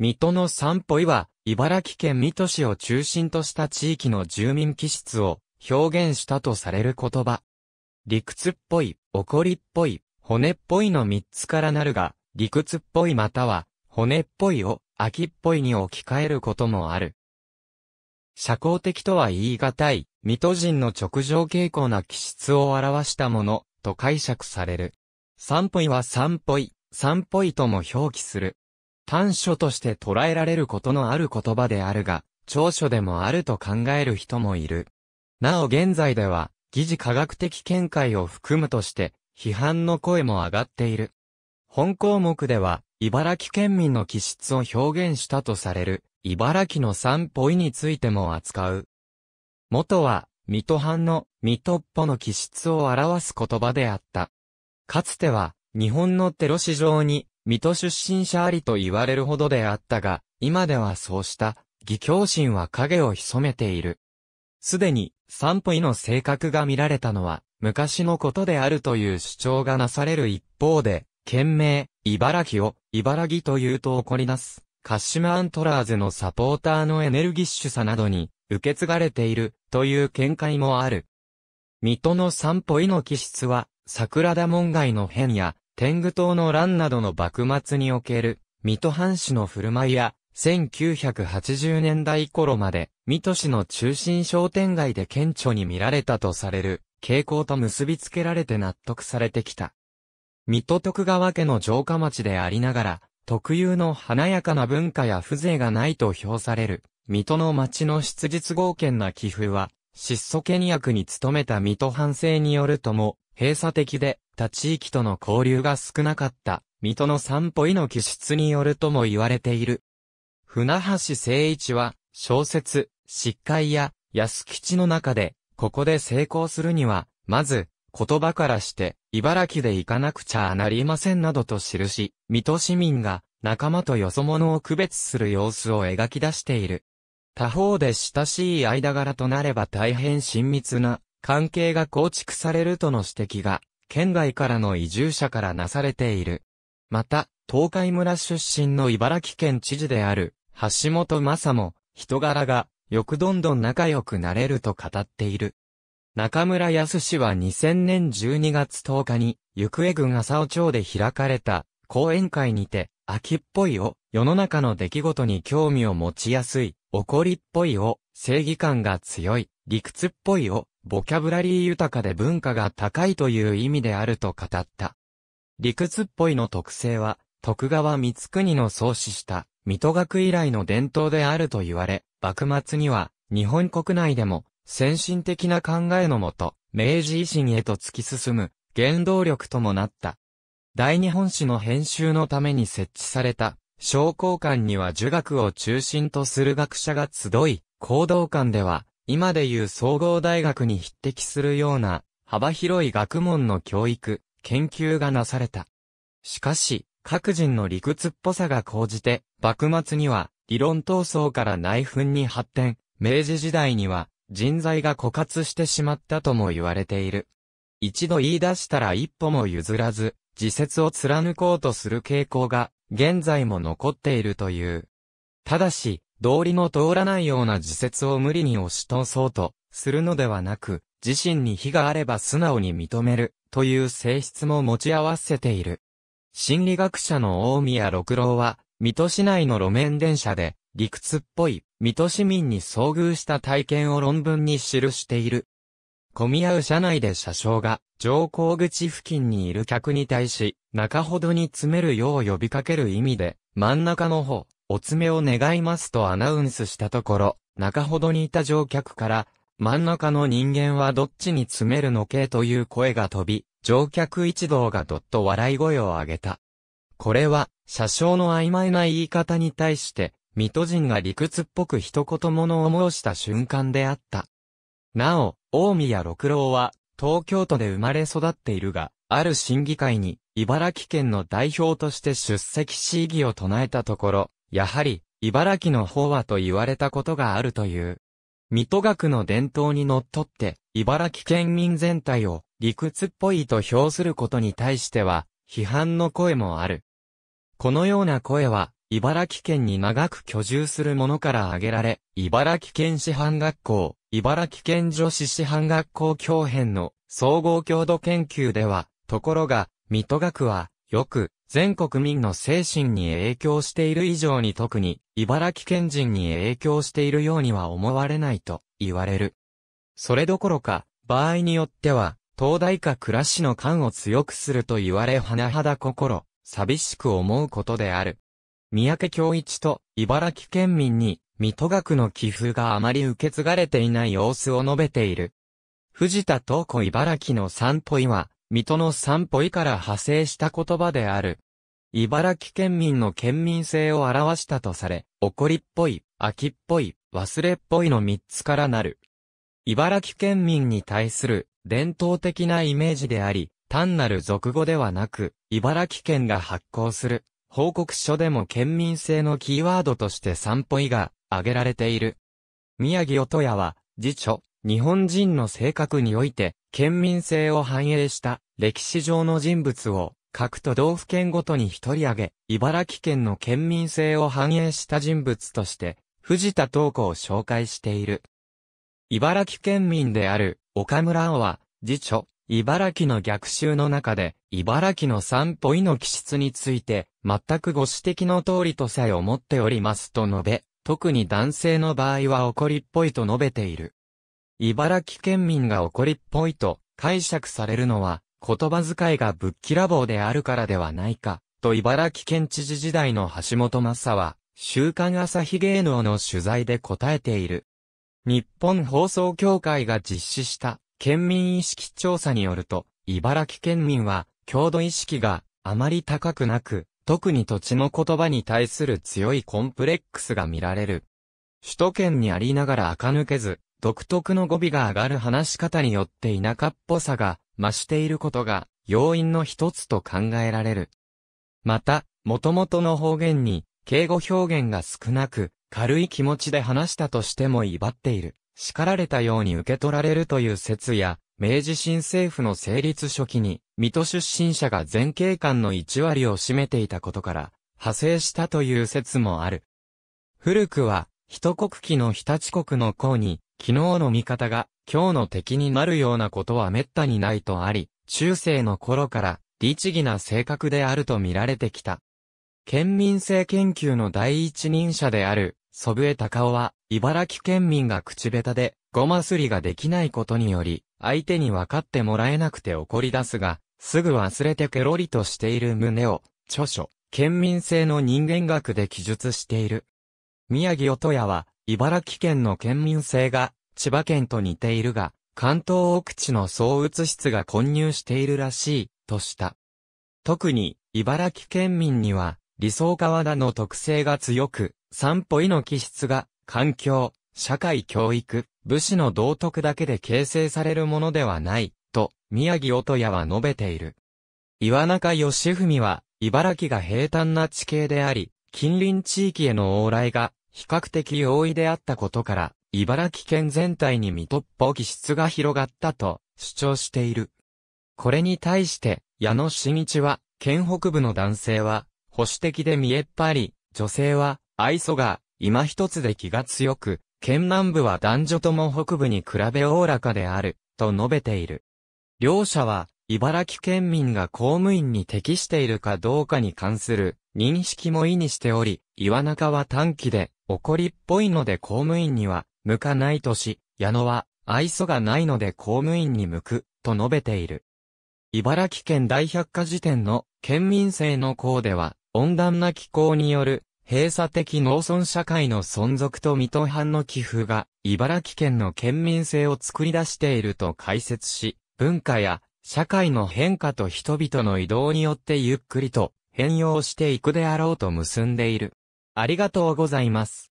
水戸の散歩は、茨城県水戸市を中心とした地域の住民気質を表現したとされる言葉。理屈っぽい、怒りっぽい、骨っぽいの3つからなるが、理屈っぽいまたは、骨っぽいを、秋っぽいに置き換えることもある。社交的とは言い難い、水戸人の直情傾向な気質を表したもの、と解釈される。散歩いは散歩い、散歩いとも表記する。短所として捉えられることのある言葉であるが、長所でもあると考える人もいる。なお現在では、疑似科学的見解を含むとして、批判の声も上がっている。本項目では、茨城県民の気質を表現したとされる、茨城の散歩意についても扱う。元は、水戸藩の、水戸っぽの気質を表す言葉であった。かつては、日本のテロ市場に、水戸出身者ありと言われるほどであったが、今ではそうした、義教心は影を潜めている。すでに、散歩医の性格が見られたのは、昔のことであるという主張がなされる一方で、県名、茨城を、茨城というと怒り出す、カッシュマアントラーズのサポーターのエネルギッシュさなどに、受け継がれている、という見解もある。水戸の散歩医の気質は、桜田門外の変や、天狗党の乱などの幕末における、水戸藩士の振る舞いや、1980年代頃まで、水戸市の中心商店街で顕著に見られたとされる、傾向と結びつけられて納得されてきた。水戸徳川家の城下町でありながら、特有の華やかな文化や風情がないと評される、水戸の町の質実合健な寄付は、質素倹約に努めた水戸藩政によるとも、閉鎖的で、った地域との交流が少なかった、水戸の散歩への気質によるとも言われている。船橋誠一は、小説、失敗や安吉の中で、ここで成功するには、まず、言葉からして、茨城で行かなくちゃなりませんなどと記し、水戸市民が仲間とよそ者を区別する様子を描き出している。他方で親しい間柄となれば大変親密な関係が構築されるとの指摘が県外からの移住者からなされている。また、東海村出身の茨城県知事である、橋本正も、人柄が、よくどんどん仲良くなれると語っている。中村康氏は2000年12月10日に、行方郡浅尾町で開かれた、講演会にて、秋っぽいを、世の中の出来事に興味を持ちやすい、怒りっぽいを、正義感が強い、理屈っぽいを、ボキャブラリー豊かで文化が高いという意味であると語った。理屈っぽいの特性は、徳川光国の創始した水戸学以来の伝統であると言われ、幕末には日本国内でも先進的な考えのもと、明治維新へと突き進む原動力ともなった。大日本史の編集のために設置された商工館には儒学を中心とする学者が集い、行動館では今でいう総合大学に匹敵するような幅広い学問の教育、研究がなされた。しかし、各人の理屈っぽさが高じて、幕末には理論闘争から内紛に発展、明治時代には人材が枯渇してしまったとも言われている。一度言い出したら一歩も譲らず、自説を貫こうとする傾向が現在も残っているという。ただし、道理の通らないような自説を無理に押し通そうとするのではなく、自身に非があれば素直に認めるという性質も持ち合わせている。心理学者の大宮六郎は、水戸市内の路面電車で理屈っぽい水戸市民に遭遇した体験を論文に記している。混み合う車内で車掌が乗降口付近にいる客に対し、中ほどに詰めるよう呼びかける意味で、真ん中の方、お爪を願いますとアナウンスしたところ、中ほどにいた乗客から、真ん中の人間はどっちに詰めるのけという声が飛び、乗客一同がどっと笑い声を上げた。これは、車掌の曖昧な言い方に対して、水戸人が理屈っぽく一言物を申した瞬間であった。なお、大宮六郎は、東京都で生まれ育っているが、ある審議会に、茨城県の代表として出席し議を唱えたところ、やはり、茨城の方はと言われたことがあるという。水戸学の伝統にのっとって、茨城県民全体を理屈っぽいと評することに対しては、批判の声もある。このような声は、茨城県に長く居住する者から挙げられ、茨城県師範学校、茨城県女子師範学校教編の総合郷土研究では、ところが、水戸学は、よく、全国民の精神に影響している以上に特に、茨城県人に影響しているようには思われないと言われる。それどころか、場合によっては、東大か暮らしの感を強くすると言われ甚だ心、寂しく思うことである。三宅京一と茨城県民に、水戸学の寄付があまり受け継がれていない様子を述べている。藤田東子茨城の散歩は、水戸の散歩以から派生した言葉である。茨城県民の県民性を表したとされ、怒りっぽい、秋っぽい、忘れっぽいの三つからなる。茨城県民に対する伝統的なイメージであり、単なる俗語ではなく、茨城県が発行する報告書でも県民性のキーワードとして散歩以が挙げられている。宮城音屋は、辞書、日本人の性格において、県民性を反映した歴史上の人物を各都道府県ごとに一人挙げ、茨城県の県民性を反映した人物として、藤田東子を紹介している。茨城県民である岡村は、次著、茨城の逆襲の中で、茨城の散歩意の気質について、全くご指摘の通りとさえ思っておりますと述べ、特に男性の場合は怒りっぽいと述べている。茨城県民が怒りっぽいと解釈されるのは、言葉遣いがぶっきらぼうであるからではないか、と茨城県知事時代の橋本正は、週刊朝日芸能の取材で答えている。日本放送協会が実施した県民意識調査によると、茨城県民は、郷土意識があまり高くなく、特に土地の言葉に対する強いコンプレックスが見られる。首都圏にありながら垢抜けず、独特の語尾が上がる話し方によって田舎っぽさが増していることが要因の一つと考えられる。また、元々の方言に敬語表現が少なく、軽い気持ちで話したとしても威張っている。叱られたように受け取られるという説や、明治新政府の成立初期に、水戸出身者が全警官の1割を占めていたことから、派生したという説もある。古くは、一国旗の日立国の公に、昨日の味方が今日の敵になるようなことは滅多にないとあり、中世の頃から律儀な性格であると見られてきた。県民性研究の第一人者である、祖父江隆夫は、茨城県民が口下手で、ごますりができないことにより、相手に分かってもらえなくて怒り出すが、すぐ忘れてケロリとしている胸を、著書、県民性の人間学で記述している。宮城音也は、茨城県の県民性が千葉県と似ているが、関東奥地の総鬱室が混入しているらしい、とした。特に、茨城県民には、理想川田の特性が強く、散歩医の気質が、環境、社会教育、武士の道徳だけで形成されるものではない、と、宮城音也は述べている。岩中義文は、茨城が平坦な地形であり、近隣地域への往来が比較的容易であったことから、茨城県全体に見突っぽ気質が広がったと主張している。これに対して、矢野真一は、県北部の男性は、保守的で見えっぱり、女性は、愛想が、今一つで気が強く、県南部は男女とも北部に比べおおらかである、と述べている。両者は、茨城県民が公務員に適しているかどうかに関する認識も意にしており、岩中は短期で怒りっぽいので公務員には向かないとし、矢野は愛想がないので公務員に向く、と述べている。茨城県大百科事典の県民性の項では、温暖な気候による閉鎖的農村社会の存続と水戸藩の寄付が、茨城県の県民性を作り出していると解説し、文化や社会の変化と人々の移動によってゆっくりと変容していくであろうと結んでいる。ありがとうございます。